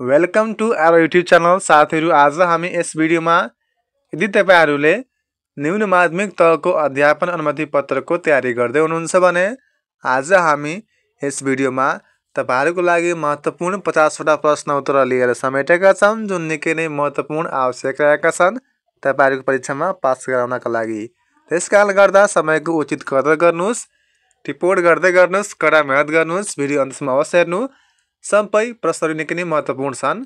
Welcome to our YouTube channel साथीहरू आज हामी यस भिडियोमा यदि तपाईँहरूले न्यून माध्यमिक तहको अध्यापन अनुमति पत्रको तयारी गर्दै हुनुहुन्छ भने आज हामी यस भिडियोमा तपाईँहरूको लागि महत्त्वपूर्ण पचासवटा प्रश्न उत्तर लिएर समेटेका छौँ जुन निकै नै महत्त्वपूर्ण आवश्यक रहेका छन् तपाईँहरूको परीक्षामा पास गराउनका लागि त्यस कारणले गर्दा समयको उचित कदर गर्नुहोस् रिपोर्ट गर्दै गर्नुहोस् कडा मेहनत गर्नुहोस् भिडियो अन्तसम्म अवश्य हेर्नु सबै प्रश्नहरू निकै नै महत्त्वपूर्ण छन्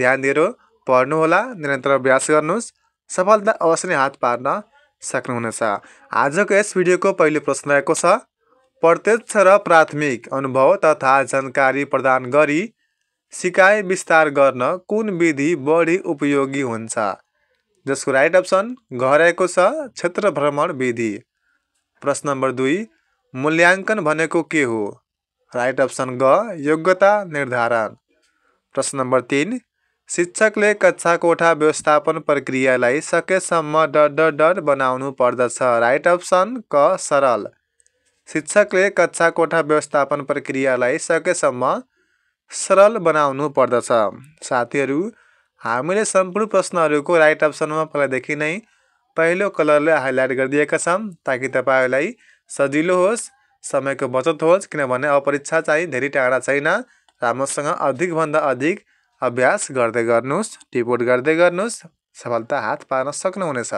ध्यान दिएर पढ्नुहोला निरन्तर अभ्यास गर्नुहोस् सफलता अवश्य नै हात पार्न सक्नुहुनेछ आजको यस भिडियोको पहिलो प्रश्न आएको छ प्रत्यक्ष र प्राथमिक अनुभव तथा जानकारी प्रदान गरी सिकाइ विस्तार गर्न कुन विधि बढी उपयोगी हुन्छ जसको राइट अप्सन घरेको छ क्षेत्र भ्रमण विधि प्रश्न नम्बर दुई मूल्याङ्कन भनेको के हो राइट अप्सन ग योग्यता निर्धारण प्रश्न नम्बर तिन शिक्षकले कक्षा कोठा व्यवस्थापन प्रक्रियालाई सकेसम्म डर डर डर बनाउनु पर्दछ राइट अप्सन क सरल शिक्षकले कक्षा कोठा व्यवस्थापन प्रक्रियालाई सकेसम्म सरल बनाउनु पर्दछ साथीहरू हामीले सम्पूर्ण प्रश्नहरूको राइट अप्सनमा पहिलादेखि नै पहिलो कलरले हाइलाइट गरिदिएका छौँ ताकि तपाईँलाई सजिलो होस् समयको बचत होस् किनभने अब परीक्षा चाहिँ धेरै टाढा छैन राम्रोसँग अधिकभन्दा अधिक अभ्यास गर्दै गर्नुहोस् टिपोट गर्दै गर्नुहोस् सफलता हात पार्न सक्नुहुनेछ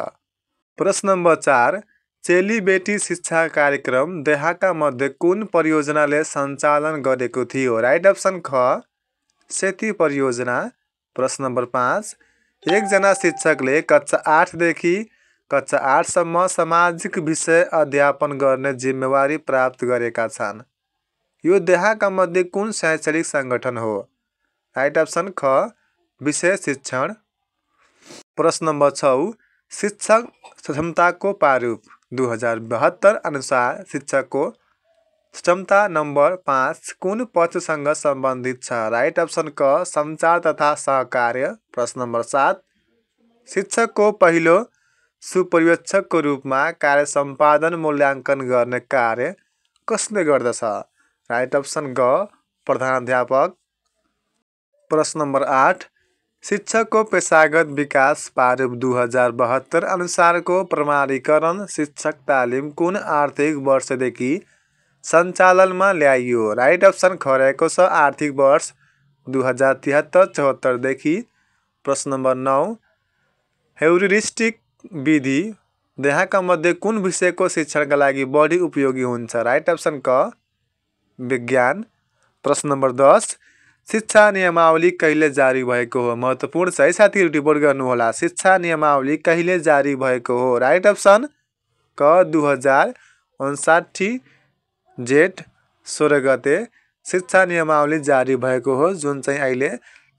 प्रश्न नम्बर चार चेलीबेटी शिक्षा कार्यक्रम देहाका मध्ये कुन परियोजनाले सञ्चालन गरेको थियो राइट अप्सन ख सेती परियोजना प्रश्न नम्बर पाँच एकजना शिक्षकले कक्षा आठदेखि कक्षा आठसम्म सामाजिक विषय अध्यापन गर्ने जिम्मेवारी प्राप्त गरेका छन् यो देहाका मध्ये कुन शैक्षणिक सङ्गठन हो राइट अप्सन ख विषय शिक्षण प्रश्न नम्बर छ शिक्षक क्षमताको प्रारूप दुई हजार बहत्तर अनुसार शिक्षकको क्षमता नम्बर पाँच कुन पक्षसँग सम्बन्धित छ राइट अप्सन क सञ्चार तथा सहकार्य प्रश्न नम्बर सात शिक्षकको पहिलो सुपर्यवेक्षकको रूपमा कार्य सम्पादन मूल्याङ्कन गर्ने कार्य कसले गर्दछ राइट अप्सन ग प्रधानाध्यापक प्रश्न नम्बर आठ शिक्षकको पेसागत विकास प्रारूप दुई हजार बहत्तर अनुसारको प्रमाणीकरण शिक्षक तालिम कुन आर्थिक वर्षदेखि सञ्चालनमा ल्याइयो राइट अप्सन खरेको छ आर्थिक वर्ष दुई हजार तिहत्तर चौहत्तरदेखि प्रश्न नम्बर नौ हेरिस्टिक विधि देहाका मध्ये कुन विषयको शिक्षणका लागि बढी उपयोगी हुन्छ राइट अप्सन क विज्ञान प्रश्न नम्बर दस शिक्षा नियमावली कहिले जारी भएको हो महत्त्वपूर्ण छ है साथीहरू रिपोर्ट गर्नुहोला शिक्षा नियमावली कहिले जारी भएको हो राइट अप्सन क दुई हजार उन्साठी जेठ सोह्र गते शिक्षा नियमावली जारी भएको हो जुन चाहिँ अहिले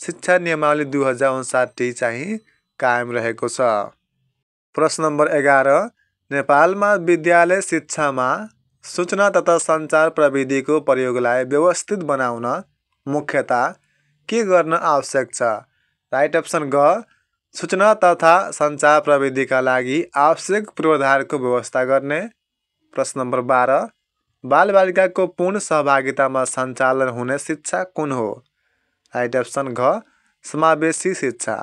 शिक्षा नियमावली दुई हजार उन्साठी चाहिँ कायम रहेको छ प्रश्न नम्बर एघार नेपालमा विद्यालय शिक्षामा सूचना तथा सञ्चार प्रविधिको प्रयोगलाई व्यवस्थित बनाउन मुख्यता के गर्न आवश्यक छ राइट अप्सन ग सूचना तथा सञ्चार प्रविधिका लागि आवश्यक पूर्वाधारको व्यवस्था गर्ने प्रश्न नम्बर बाह्र बालबालिकाको पूर्ण सहभागितामा सञ्चालन हुने शिक्षा कुन हो राइट अप्सन घ समावेशी शिक्षा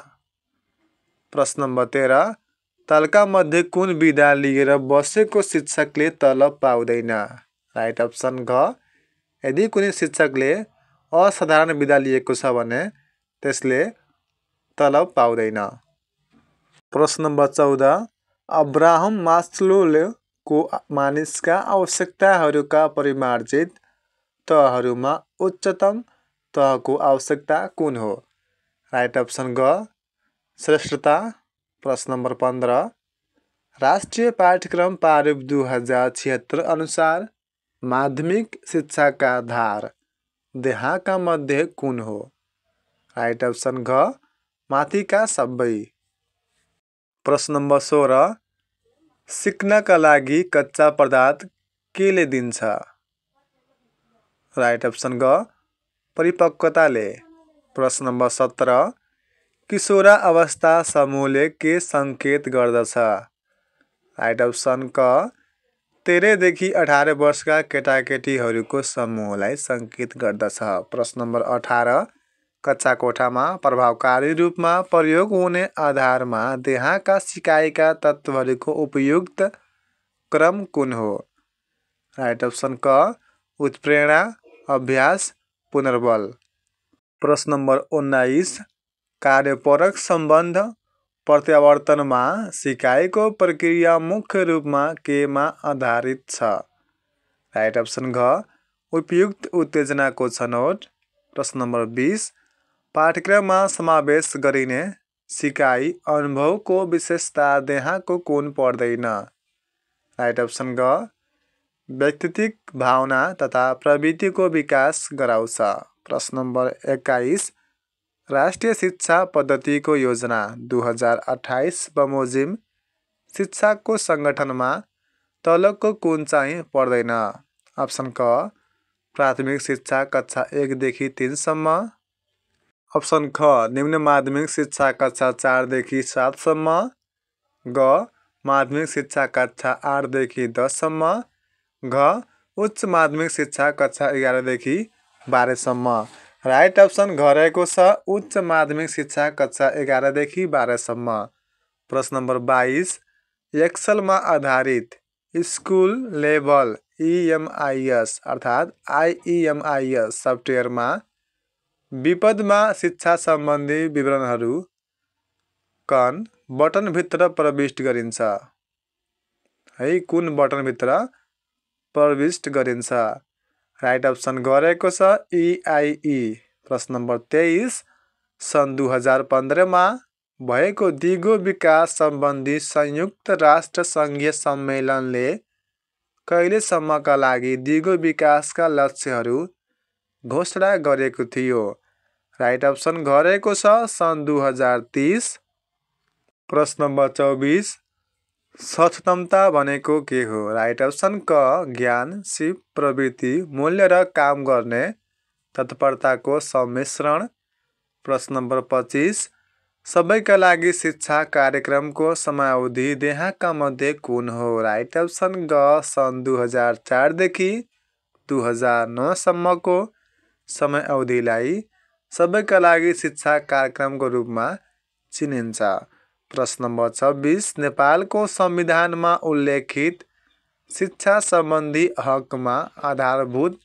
प्रश्न नम्बर तेह्र तलका मध्ये कुन विधा लिएर बसेको शिक्षकले तलब पाउँदैन राइट अप्सन घ यदि कुनै शिक्षकले असाधारण विधा लिएको छ भने त्यसले तलब पाउँदैन प्रश्न नम्बर चौध अब्राहम को मानिसका आवश्यकताहरूका परिमार्जित तहहरूमा उच्चतम तहको आवश्यकता कुन हो राइट अप्सन ग श्रेष्ठता प्रश्न नम्बर पन्ध्र राष्ट्रिय पाठ्यक्रम प्रारूप दुई हजार छिहत्तर अनुसार माध्यमिक शिक्षाका धार देहाका मध्ये कुन हो राइट अप्सन घ माथिका सबै प्रश्न नम्बर सोह्र सिक्नका लागि कच्चा पदार्थ केले दिन्छ राइट अप्सन ग परिपक्वताले प्रश्न नम्बर सत्र किशोरा अवस्था समूहले के सङ्केत गर्दछ राइट अप्सन क तेह्रदेखि अठार वर्षका केटाकेटीहरूको समूहलाई सङ्केत गर्दछ प्रश्न नम्बर अठार कच्चा कोठामा प्रभावकारी रूपमा प्रयोग हुने आधारमा देहाका सिकाइका तत्त्वहरूको उपयुक्त क्रम कुन हो राइट अप्सन क उत्प्रेरणा अभ्यास पुनर्बल प्रश्न नम्बर उन्नाइस कार्यपरक सम्बन्ध प्रत्यावर्तनमा सिकाइको प्रक्रिया मुख्य रूपमा केमा आधारित छ राइट अप्सन घ उपयुक्त उत्तेजनाको छनौट प्रश्न नम्बर बिस पाठ्यक्रममा समावेश गरिने सिकाइ अनुभवको विशेषता देहाको कुन पर्दैन राइट अप्सन ग व्यक्तित्व भावना तथा प्रवृत्तिको विकास गराउँछ प्रश्न नम्बर एक्काइस राष्ट्रिय शिक्षा पद्धतिको योजना दुई हजार अठाइस बमोजिम शिक्षाको सङ्गठनमा तलको कुन चाहिँ पर्दैन अप्सन क प्राथमिक शिक्षा कक्षा एकदेखि तिनसम्म अप्सन ख निम्न माध्यमिक शिक्षा कक्षा चारदेखि सातसम्म ग माध्यमिक शिक्षा कक्षा आठदेखि दससम्म घ उच्च माध्यमिक शिक्षा कक्षा एघारदेखि बाह्रसम्म राइट अप्सन घरेको छ उच्च माध्यमिक शिक्षा कक्षा एघारदेखि बाह्रसम्म प्रश्न नम्बर बाइस एक्सलमा आधारित स्कुल लेभल इएमआइएस अर्थात् आइइएमआइएस सफ्टवेयरमा विपदमा शिक्षा सम्बन्धी विवरणहरू कन बटनभित्र प्रविष्ट गरिन्छ है कुन बटनभित्र प्रविष्ट गरिन्छ राइट अप्सन गरेको छ इआइई e e। प्रश्न नम्बर तेइस सन् दुई हजार पन्ध्रमा भएको दिगो विकास सम्बन्धी संयुक्त राष्ट्र सङ्घीय सम्मेलनले कहिलेसम्मका लागि दिगो विकासका लक्ष्यहरू घोषणा गरेको थियो राइट अप्सन गरेको छ सन् दुई हजार तिस प्रश्न नम्बर चौबिस सक्षमता भनेको के हो राइट अप्सन क ज्ञान सिप प्रवृत्ति मूल्य र काम गर्ने तत्परताको सम्मिश्रण प्रश्न नम्बर पच्चिस सबैका लागि शिक्षा कार्यक्रमको समयावधि देहाका मध्ये कुन हो राइट अप्सन ग सन् दुई हजार चारदेखि दुई हजार नौसम्मको समय अवधिलाई सबैका लागि शिक्षा कार्यक्रमको रूपमा चिनिन्छ प्रश्न नम्बर छब्बिस नेपालको संविधानमा उल्लेखित शिक्षा सम्बन्धी हकमा आधारभूत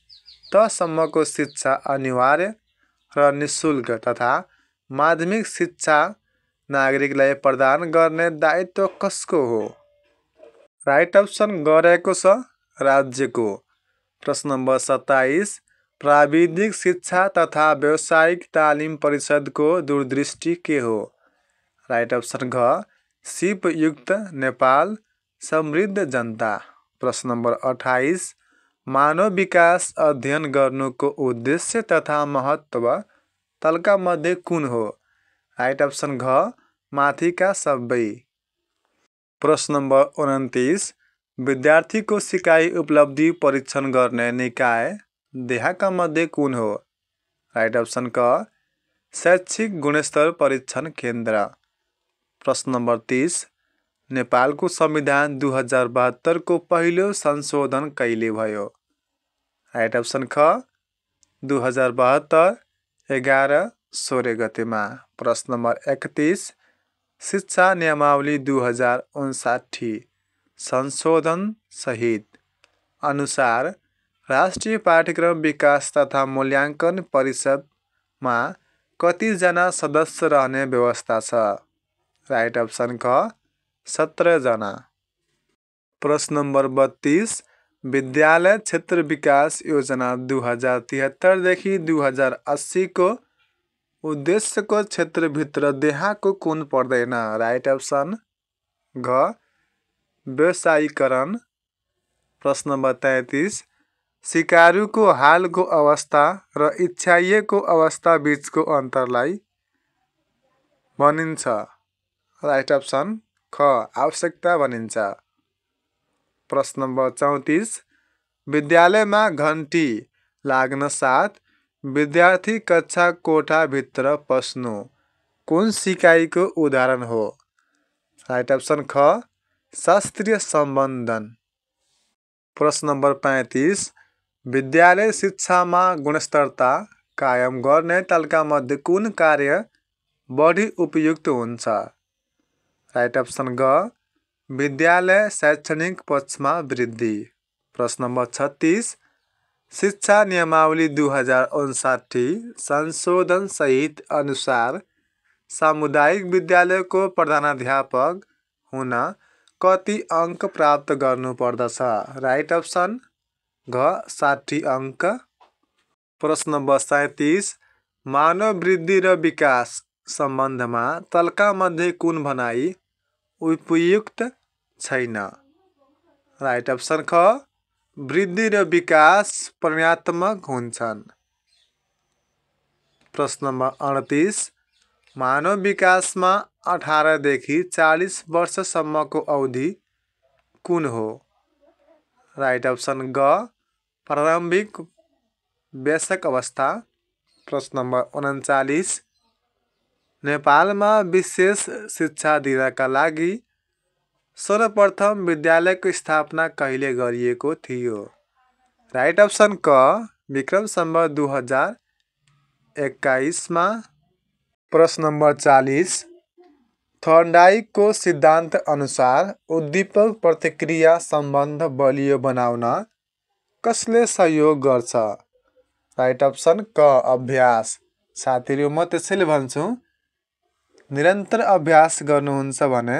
तसम्मको शिक्षा अनिवार्य र नि शुल्क तथा माध्यमिक शिक्षा नागरिकलाई प्रदान गर्ने दायित्व कसको हो राइट अप्सन गरेको छ राज्यको प्रश्न नम्बर सत्ताइस प्राविधिक शिक्षा तथा व्यावसायिक तालिम परिषदको दूरदृष्टि के हो राइट अप्सन घ सिपयुक्त नेपाल समृद्ध जनता प्रश्न नम्बर अठाइस मानव विकास अध्ययन गर्नुको उद्देश्य तथा महत्त्व तलका मध्ये कुन हो राइट अप्सन घ माथिका सबै प्रश्न नम्बर उन्तिस विद्यार्थीको सिकाइ उपलब्धि परीक्षण गर्ने निकाय देहाका मध्ये कुन हो राइट अप्सन क शैक्षिक गुणस्तर परीक्षण केन्द्र प्रश्न नम्बर तिस नेपालको संविधान दुई हजार बहत्तरको पहिलो संशोधन कहिले भयो राइट अप्सन ख दुई हजार बहत्तर एघार सोह्र गतेमा प्रश्न नम्बर एकतिस शिक्षा नियमावली दुई हजार उन्साठी संशोधनसहित अनुसार राष्ट्रिय पाठ्यक्रम विकास तथा मूल्याङ्कन परिषदमा कतिजना सदस्य रहने व्यवस्था छ राइट अप्सन ख सत्रजना प्रश्न नम्बर बत्तिस विद्यालय क्षेत्र विकास योजना दुई हजार तिहत्तरदेखि दुई हजार अस्सीको उद्देश्यको क्षेत्रभित्र देहाको कुन पर्दैन राइट अप्सन घ व्यवसायीकरण प्रश्न नम्बर तेत्तिस सिकारुको हालको अवस्था र इच्छाइएको अवस्था बिचको अन्तरलाई भनिन्छ राइट अप्सन ख आवश्यकता भनिन्छ प्रश्न नम्बर चौतिस विद्यालयमा घन्टी लाग्न साथ विद्यार्थी कक्षा कोठाभित्र पस्नु कुन सिकाइको उदाहरण हो राइट अप्सन ख शास्त्रीय सम्बन्धन प्रश्न नम्बर पैँतिस विद्यालय शिक्षामा गुणस्तरता कायम गर्ने तालका मध्ये कुन कार्य बढी उपयुक्त हुन्छ राइट अप्सन ग विद्यालय शैक्षणिक पक्षमा वृद्धि प्रश्न नम्बर छत्तिस शिक्षा नियमावली दुई हजार उन्साठी संशोधनसहित अनुसार सामुदायिक विद्यालयको प्रधानाध्यापक हुन कति अङ्क प्राप्त गर्नुपर्दछ राइट अप्सन घ साठी अङ्क प्रश्न नम्बर सैँतिस मानव वृद्धि र विकास सम्बन्धमा तल्कामध्ये कुन भनाई उपयुक्त छैन राइट अप्सन ख वृद्धि र विकास परिमाणात्मक हुन्छन् प्रश्न नम्बर अडतिस मानव विकासमा अठारदेखि चालिस वर्षसम्मको अवधि कुन हो राइट अप्सन ग प्रारम्भिक व्यसक अवस्था प्रश्न नम्बर उन्चालिस नेपालमा विशेष शिक्षा दिनका लागि सर्वप्रथम विद्यालयको स्थापना कहिले गरिएको थियो राइट अप्सन क विक्रम सम्भ दुई हजार एक्काइसमा प्रश्न नम्बर चालिस थर्डाइको सिद्धान्त अनुसार उद्दीपक प्रतिक्रिया सम्बन्ध बलियो बनाउन कसले सहयोग गर्छ राइट अप्सन क अभ्यास साथीहरू म त्यसैले भन्छु निरन्तर अभ्यास गर्नुहुन्छ भने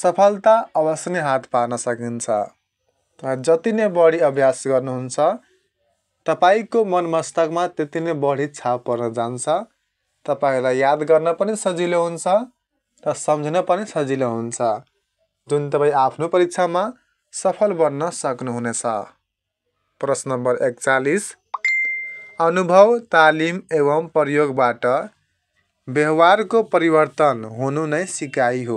सफलता अवश्य नै हात पार्न सकिन्छ जति नै बढी अभ्यास गर्नुहुन्छ तपाईँको मन मस्तकमा त्यति नै बढी छाप पर्न जान्छ तपाईँलाई याद गर्न पनि सजिलो हुन्छ र सम्झन पनि सजिलो हुन्छ जुन तपाईँ आफ्नो परीक्षामा सफल बन्न सक्नुहुनेछ प्रश्न नम्बर एकचालिस अनुभव तालिम एवं प्रयोगबाट व्यवहार को परिवर्तन होनुने सिकाई हो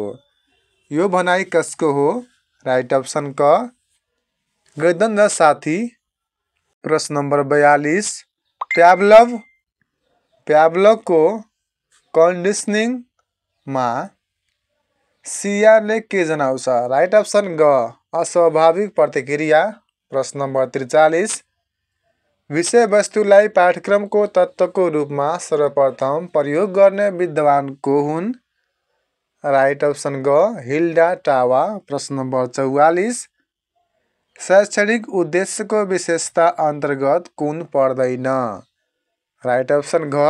यो भनाई को हो राइट ऑप्शन क गर्दन साथी प्रश्न नंबर बयालीस प्याबलव प्यावलव को कंडीशनिंग में सिया ने के जनाउँछ राइट ऑप्शन ग अस्वाभाविक प्रतिक्रिया प्रश्न नंबर त्रिचालीस विषयवस्तुलाई पाठ्यक्रमको तत्त्वको रूपमा सर्वप्रथम प्रयोग गर्ने विद्वान को हुन् राइट अप्सन ग हिल्डा टावा प्रश्न नम्बर चौवालिस शैक्षणिक उद्देश्यको विशेषता अन्तर्गत कुन पर्दैन राइट अप्सन घ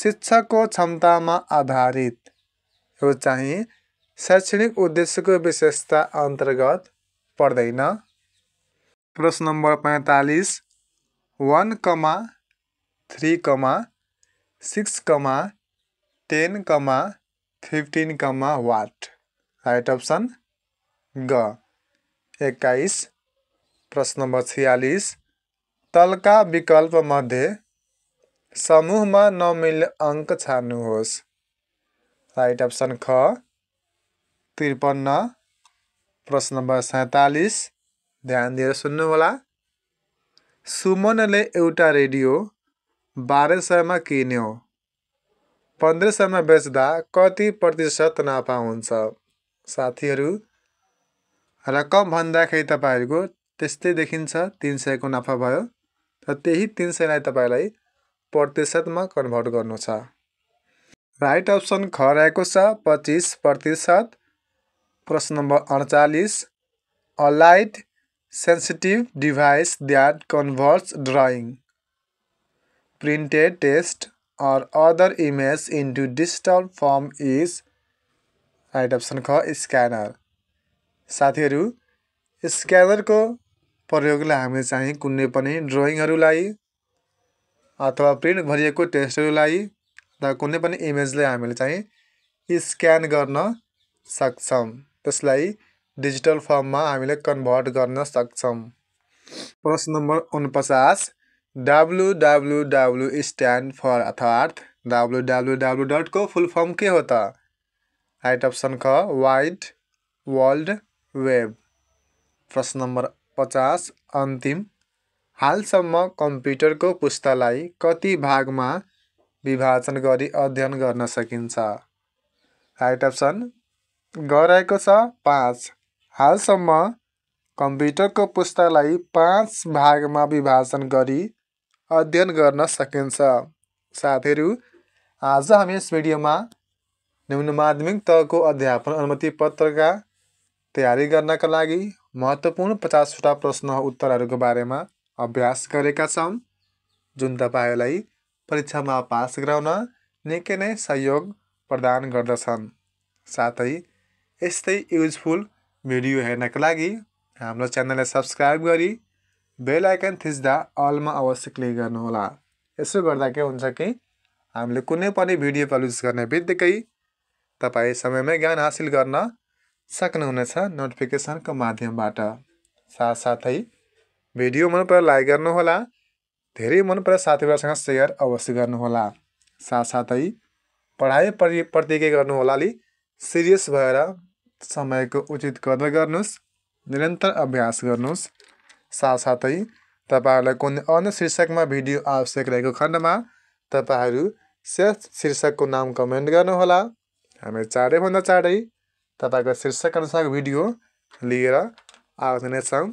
शिक्षकको क्षमतामा आधारित यो चाहिँ शैक्षणिक उद्देश्यको विशेषता अन्तर्गत पर्दैन प्रश्न नम्बर पैँतालिस one comma three comma six comma ten comma fifteen comma what right option ग एक्काइस प्रश्न नम्बर छ्यालिस तलका विकल्पमध्ये समूहमा नमिल्ने अङ्क छान्नुहोस् राइट अप्सन ख त्रिपन्न प्रश्न नम्बर सैँतालिस ध्यान दिएर सुन्नुहोला सुमनले एउटा रेडियो बाह्र सयमा किन्यो पन्ध्र सयमा बेच्दा कति प्रतिशत नाफा हुन्छ साथीहरू रकम भन्दाखेरि तपाईँहरूको त्यस्तै देखिन्छ तिन सयको नाफा भयो र त्यही तिन सयलाई तपाईँलाई प्रतिशतमा कन्भर्ट गर्नु छ राइट अप्सन ख रहेको छ पच्चिस प्रतिशत प्रश्न नम्बर अडचालिस a light sensitive device that converts drawing, printed text or other image into digital form is right option ख स्क्यानर साथीहरू स्क्यानरको प्रयोगले हामी चाहिँ कुनै पनि ड्रइङहरूलाई अथवा प्रिन्ट भरिएको टेस्टहरूलाई अथवा कुनै पनि इमेजलाई हामीले चाहिँ स्क्यान गर्न सक्छौँ त्यसलाई डिजिटल फर्ममा हामीले कन्भर्ट गर्न सक्छौँ प्रश्न नम्बर उनपचास W W W stand for अर्थात् डाब्लु डाब्लु डाब्लु डटको फुल फर्म के हो त राइट अप्सन ख वाइड वर्ल्ड वेब प्रश्न नम्बर पचास अन्तिम हालसम्म कम्प्युटरको पुस्तालाई कति भागमा विभाजन गरी अध्ययन गर्न सकिन्छ राइट अप्सन गराएको छ पाँच हालसम्म कम्प्युटरको पुस्तालाई पाँच भागमा विभाजन गरी अध्ययन गर्न सकिन्छ साथीहरू आज हामी यस भिडियोमा निम्न माध्यमिक तहको अध्यापन अनुमति पत्रका तयारी गर्नका लागि महत्त्वपूर्ण पचासवटा प्रश्न उत्तरहरूको बारेमा अभ्यास गरेका छौँ जुन तपाईँलाई परीक्षामा पास गराउन निकै नै सहयोग प्रदान गर्दछन् साथै यस्तै युजफुल भिडियो हेर्नको लागि हाम्रो च्यानललाई सब्सक्राइब गरी बेल आइकन थिच्दा अलमा अवश्य क्लिक गर्नुहोला यसो गर्दा के हुन्छ कि हामीले कुनै पनि भिडियो पब्लिस गर्ने बित्तिकै तपाईँ समयमै ज्ञान हासिल गर्न सक्नुहुनेछ नोटिफिकेसनको माध्यमबाट साथसाथै भिडियो मन पऱ्यो लाइक गर्नुहोला धेरै मन पऱ्यो साथीभाइहरूसँग सेयर अवश्य गर्नुहोला साथसाथै पढाइ प्रति के गर्नुहोला अलि सिरियस भएर समयको उचित कदर गर्नुहोस् निरन्तर अभ्यास गर्नुहोस् साथसाथै तपाईँहरूलाई कुनै अन्य शीर्षकमा भिडियो आवश्यक रहेको खण्डमा तपाईँहरू सेस शीर्षकको नाम कमेन्ट गर्नुहोला हामी चाँडैभन्दा चाँडै तपाईँको अनुसारको भिडियो लिएर आउने छौँ